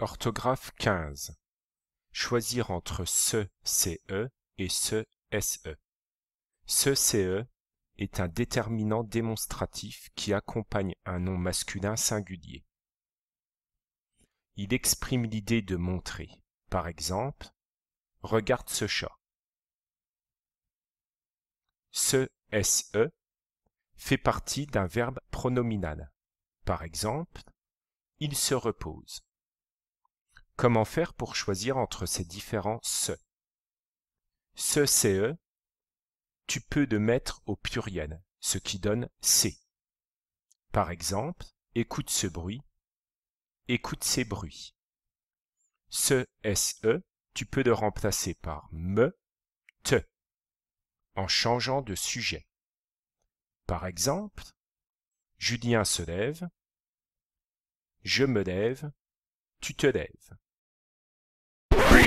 Orthographe 15. Choisir entre ce CE et ce SE. Ce CE est un déterminant démonstratif qui accompagne un nom masculin singulier. Il exprime l'idée de montrer. Par exemple, regarde ce chat. Ce SE fait partie d'un verbe pronominal. Par exemple, il se repose. Comment faire pour choisir entre ces différents se Ce CE, e. tu peux le mettre au pluriel, ce qui donne C. Par exemple, écoute ce bruit, écoute ces bruits. Ce SE, tu peux le remplacer par me, te, en changeant de sujet. Par exemple, Julien se lève, je me lève, tu te lèves.